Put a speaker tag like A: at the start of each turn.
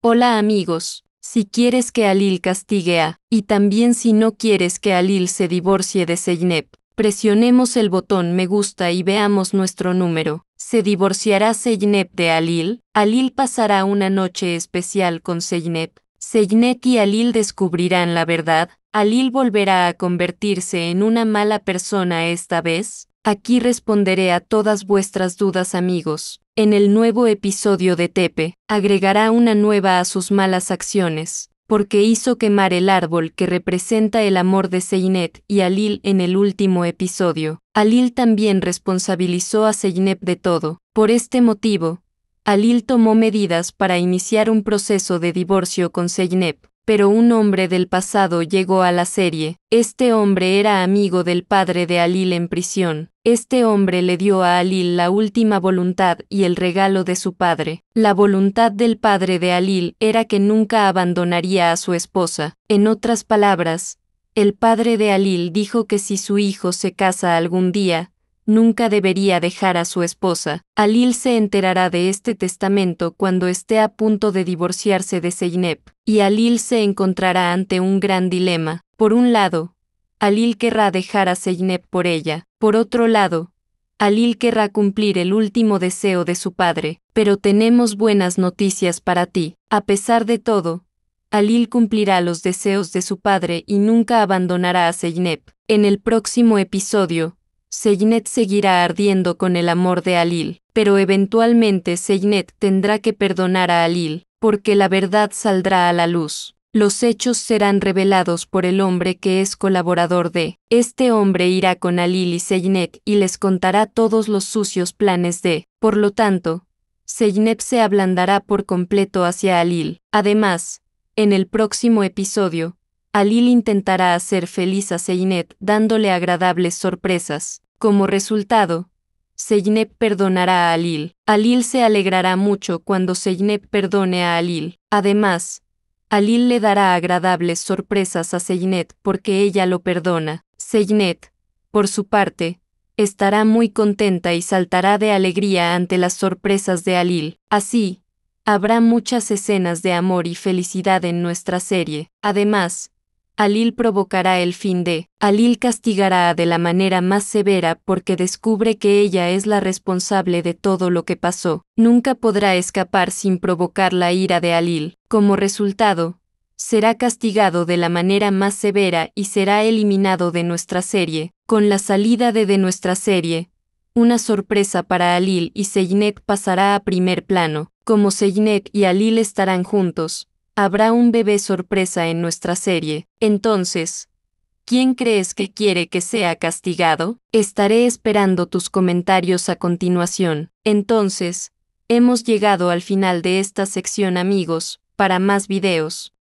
A: Hola amigos, si quieres que Alil castigue a, y también si no quieres que Alil se divorcie de Zeynep, presionemos el botón me gusta y veamos nuestro número. ¿Se divorciará Zeynep de Alil? Alil pasará una noche especial con Zeynep. Zeynep y Alil descubrirán la verdad. Alil volverá a convertirse en una mala persona esta vez. Aquí responderé a todas vuestras dudas amigos. En el nuevo episodio de Tepe, agregará una nueva a sus malas acciones, porque hizo quemar el árbol que representa el amor de Seinet y Alil en el último episodio. Alil también responsabilizó a Seinet de todo. Por este motivo, Alil tomó medidas para iniciar un proceso de divorcio con Seinep pero un hombre del pasado llegó a la serie. Este hombre era amigo del padre de Alil en prisión. Este hombre le dio a Alil la última voluntad y el regalo de su padre. La voluntad del padre de Alil era que nunca abandonaría a su esposa. En otras palabras, el padre de Alil dijo que si su hijo se casa algún día, nunca debería dejar a su esposa. Alil se enterará de este testamento cuando esté a punto de divorciarse de Zeynep, y Alil se encontrará ante un gran dilema. Por un lado, Alil querrá dejar a Zeynep por ella. Por otro lado, Alil querrá cumplir el último deseo de su padre, pero tenemos buenas noticias para ti. A pesar de todo, Alil cumplirá los deseos de su padre y nunca abandonará a Zeynep. En el próximo episodio, Seinet seguirá ardiendo con el amor de Alil, pero eventualmente Seinet tendrá que perdonar a Alil, porque la verdad saldrá a la luz. Los hechos serán revelados por el hombre que es colaborador de. Este hombre irá con Alil y Seinet y les contará todos los sucios planes de. Por lo tanto, Seynet se ablandará por completo hacia Alil. Además, en el próximo episodio, Alil intentará hacer feliz a Seinet dándole agradables sorpresas. Como resultado, Zeynep perdonará a Alil. Alil se alegrará mucho cuando Zeynep perdone a Alil. Además, Alil le dará agradables sorpresas a Zeynep porque ella lo perdona. Zeynep, por su parte, estará muy contenta y saltará de alegría ante las sorpresas de Alil. Así, habrá muchas escenas de amor y felicidad en nuestra serie. Además, Alil provocará el fin de, Alil castigará de la manera más severa porque descubre que ella es la responsable de todo lo que pasó. Nunca podrá escapar sin provocar la ira de Alil. Como resultado, será castigado de la manera más severa y será eliminado de nuestra serie. Con la salida de de nuestra serie, una sorpresa para Alil y Seynet pasará a primer plano. Como Seynet y Alil estarán juntos, Habrá un bebé sorpresa en nuestra serie, entonces, ¿quién crees que quiere que sea castigado? Estaré esperando tus comentarios a continuación. Entonces, hemos llegado al final de esta sección amigos, para más videos.